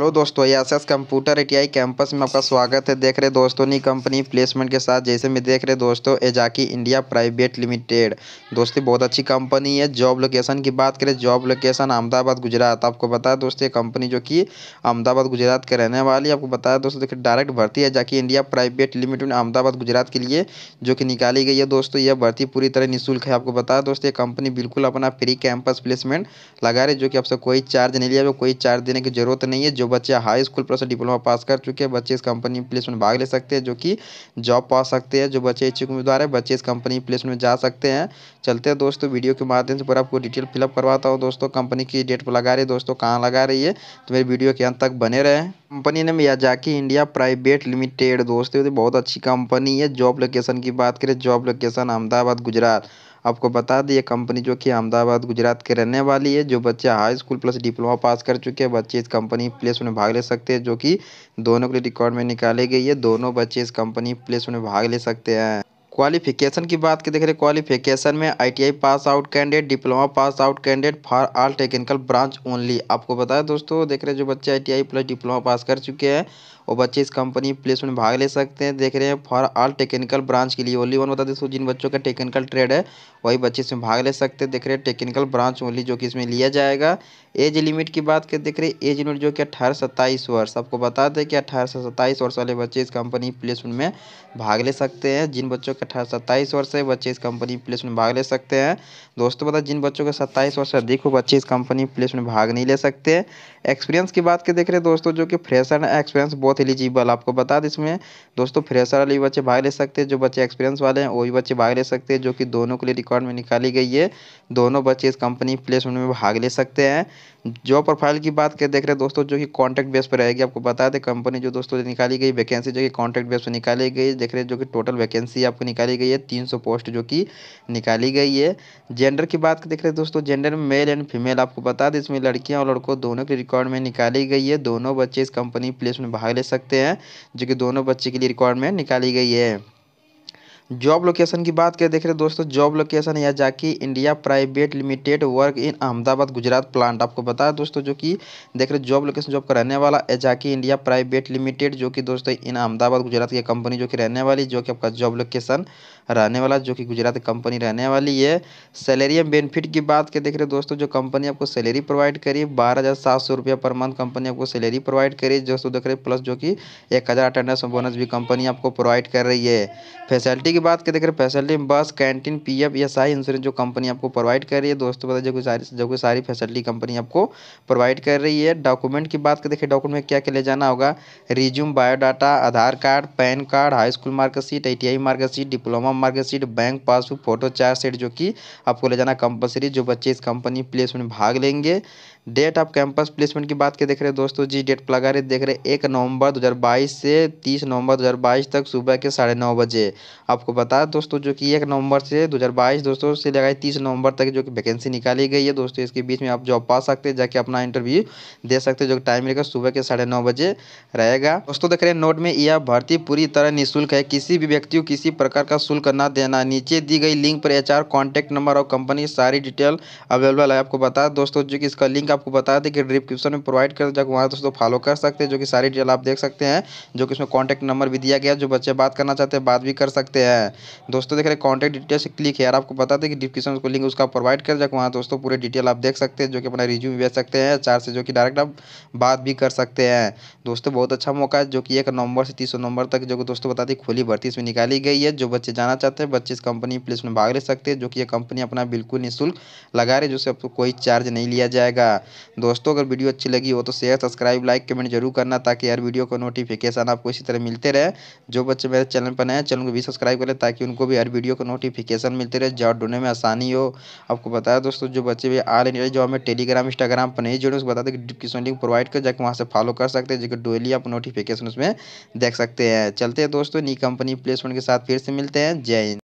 hello दोस्तों S S computer आई campus में आपका स्वागत है देख रहे दोस्तों नई कंपनी प्लेसमेंट के साथ जैसे में देख रहे दोस्तों एजाकी इंडिया प्राइवेट लिमिटेड दोस्तों बहुत अच्छी कंपनी है जॉब लोकेशन की बात करें जॉब लोकेशन अहमदाबाद गुजरात आपको बताया दोस्तों ये कंपनी जो कि अहमदाबाद गुजरात के रहने वाली आपको बताया दोस्तों देखिए डायरेक्ट भर्ती है Yazaki India private limited Ahmedabad Gujarat के लिए जो कि निकाली गई है दोस्तों यह भर्ती पूरी तरह निःशुल्क है आपको बताया दोस्तों ये कंपनी बिल्कुल अपना फ्री कैंपस प्लेसमेंट लगा रही जो कि आपसे कोई चार्ज नहीं लिया कोई चार्ज देने की जरूरत नहीं है जो बच्चे high school plus diploma pass कर चुके हैं बच्चे इस कंपनी प्लेसमेंट भाग ले सकते हैं जो कि जॉब पा सकते हैं जो बच्चे इच्छुक उम्मीदवार है बच्चे इस कंपनी प्लेसमेंट में जा सकते हैं चलते हैं दोस्तों वीडियो के माध्यम से पूरा आपको डिटेल फिलअप करवाता हूँ दोस्तों कंपनी की डेट पर लगा रही है दोस्तों कहाँ लगा रही है तो मेरे वीडियो के अंत तक बने रहे company name Yazaki India private limited दोस्तों तो बहुत अच्छी कंपनी है जॉब लोकेशन की बात करें जॉब लोकेशन अहमदाबाद गुजरात आपको बता दें ये कंपनी जो कि अहमदाबाद गुजरात के रहने वाली है जो बच्चे high school plus diploma pass कर चुके हैं बच्चे इस कंपनी प्लेस में भाग ले सकते हैं जो कि दोनों के लिए रिकॉर्ड में निकाली गई है दोनों बच्चे इस कंपनी प्लेस में भाग ले सकते हैं क्वालिफिकेशन की बात की देख रहे क्वालिफिकेशन में ITI pass out candidate diploma pass out candidate for all technical branch only आपको बताया दोस्तों देख रहे जो बच्चे आईटीआई प्लस डिप्लोमा पास कर चुके हैं और बच्चे इस कंपनी प्लेसमेंट में भाग ले सकते हैं देख रहे हैं फॉर ऑल टेक्निकल ब्रांच के लिए ओनली वन बता दें तो जिन बच्चों का टेक्निकल ट्रेड है वही बच्चे इसमें भाग ले सकते हैं देख रहे हैं टेक्निकल ब्रांच ओनली जो कि इसमें लिया जाएगा एज लिमिट की बात कर देख रहे एज लिमिट जो कि अट्ठारह सत्ताईस वर्ष आपको बता दें कि अट्ठारह से सत्ताईस वर्ष वाले बच्चे इस कंपनी प्लेसमेंट में भाग ले सकते हैं जिन बच्चों के अठारह सत्ताईस वर्ष है बच्चे इस कंपनी प्लेसमेंट भाग ले सकते हैं दोस्तों बता जिन बच्चों का सत्ताईस वर्ष से अधिक हो बच्चे इस कंपनी प्लेसमेंट भाग नहीं ले सकते एक्सपीरियंस की बात कर देख रहे हैं दोस्तों जो कि फ्रेशर एक्सपीरियंस बहुत बहुत एलिजिबल आपको बता दें इसमें दोस्तों फ्रेशर वाले भी बच्चे भाग ले सकते हैं जो बच्चे एक्सपीरियंस वाले हैं वो भी बच्चे भाग ले सकते हैं जो कि दोनों के लिए रिकॉर्ड में निकाली गई है दोनों बच्चे इस कंपनी प्लेसमेंट में भाग ले सकते हैं जॉब प्रोफाइल की बात के देख रहे हैं दोस्तों जो कि कॉन्ट्रैक्ट बेस पर रहेगी आपको बता दें कंपनी जो दोस्तों निकाली गई वैकेंसी जो कि कॉन्ट्रैक्ट बेस पर निकाली गई देख रहे हैं जो कि टोटल वैकेंसी आपको निकाली गई है तीन सौ पोस्ट जो कि निकाली गई है जेंडर की बात देख रहे हैं दोस्तों जेंडर में मेल एंड फीमेल आपको बता दें इसमें लड़कियाँ और लड़कों दोनों के रिकॉर्ड में निकाली गई है दोनों बच्चे इस कंपनी प्लेस में भाग ले सकते हैं जो कि दोनों बच्चे के लिए रिकॉर्ड में निकाली गई है जॉब लोकेशन की बात करें देख रहे दोस्तों job location Yazaki India private limited work in Ahmedabad Gujarat plant आपको बताया दोस्तों जो कि देख रहे जॉब लोकेशन जॉब का रहने वाला है जाके इंडिया प्राइवेट लिमिटेड जो कि दोस्तों इन अहमदाबाद गुजरात की कंपनी जो कि रहने वाली जो कि आपका जॉब लोकेशन रहने वाला जो कि गुजरात कंपनी रहने वाली है सैलरी एंड बेनिफिट की बात के देख रहे दोस्तों जो कंपनी आपको सैलरी प्रोवाइड करी बारह हज़ार सात सौ रुपया पर मंथ कंपनी आपको सैलरी प्रोवाइड करी दोस्तों देख रहे प्लस जो कि एक हज़ार अटेंडेंस बोनस भी कंपनी आपको प्रोवाइड कर रही है फैसिलिटी की बात के देख रहे फैसिलिटी में बस कैंटीन पी एफ या सारी इंश्योरेंस जो कंपनी आपको प्रोवाइड कर रही है दोस्तों बताए जो कि सारी जो कि सारी फैसिलिटी कंपनी आपको प्रोवाइड कर रही है डॉक्यूमेंट की बात के देखिए डॉक्यूमेंट क्या क्या ले जाना होगा resume biodata Aadhaar card PAN card high school marksheet I T I marksheet diploma marksheet bank passbook photo चार सीट जो कि आपको ले जाना कंपलसरी जो बच्चे इस कंपनी प्लेसमेंट में भाग लेंगे डेट ऑफ कैंपस प्लेसमेंट की बात के देख रहे हैं दोस्तों जी डेट लगा रहे देख रहे हैं एक नवंबर 2022 से 30 नवंबर 2022 तक सुबह के साढ़े नौ बजे आपको बता दोस्तों जो कि एक नवंबर से 2022 दोस्तों से लगाए 30 नवंबर तक जो कि वैकेंसी निकाली गई है दोस्तों इसके बीच में आप जॉब पा सकते हैं जाके अपना इंटरव्यू दे सकते जो टाइम रहेगा सुबह के साढ़े बजे रहेगा दोस्तों देख रहे नोट में यह भर्ती पूरी तरह निःशुल्क है किसी भी व्यक्ति को किसी प्रकार का शुल्क न देना नीचे दी गई लिंक पर एच आर नंबर और कंपनी सारी डिटेल अवेलेबल है आपको बता दोस्तों जो कि इसका लिंक आप आपको बता दें कि डिस्क्रिप्शन में प्रोवाइड कर जाकर वहाँ दोस्तों फॉलो कर सकते हैं जो कि सारी डिटेल आप देख सकते हैं जो कि उसमें कॉन्टैक्ट नंबर भी दिया गया जो बच्चे बात करना चाहते हैं बात भी कर सकते हैं दोस्तों देख रहे कॉन्टैक्ट डिटेल्स क्लिक है यार आपको बता दें कि डिस्क्रिप्शन को लिंक उसका प्रोवाइड कर जाकर वहाँ दोस्तों पूरे डिटेल आप देख सकते हैं जो कि अपना रिज्यूम भेज सकते हैं चार से जो कि डायरेक्ट आप बात भी कर सकते हैं दोस्तों बहुत अच्छा मौका है जो कि एक नवंबर से तीस नवंबर तक जो दोस्तों बताती खुली भर्ती इसमें निकाली गई है जो बच्चे जाना चाहते हैं बच्चे इस कंपनी प्लेस में भाग ले सकते हैं जो कि ये कंपनी अपना बिल्कुल निःशुल्क लगा रहे जिससे आपको तो कोई चार्ज नहीं लिया जाएगा दोस्तों अगर वीडियो अच्छी लगी हो तो शेयर सब्सक्राइब लाइक कमेंट जरूर करना ताकि हर वीडियो का नोटिफिकेशन आपको इसी तरह मिलते रहे जो बच्चे मेरे चैनल पर नए चैनल को भी सब्सक्राइब करें ताकि उनको भी हर वीडियो का नोटिफिकेशन मिलते रहे जॉब ढूंढने में आसानी हो आपको बताया दोस्तों जो बच्चे भी आ इंडिया जो हमें टेलीग्राम इंस्टाग्राम पर नहीं जुड़े उसको बता दें डिस्क्रिप्शन लिंक प्रोवाइड कर जाकर वहाँ से फॉलो कर सकते हैं जो डेली आप नोटिफिकेशन उसमें देख सकते हैं चलते हैं दोस्तों नई कंपनी प्लेसमेंट के साथ फिर से मिलते हैं जय हिंद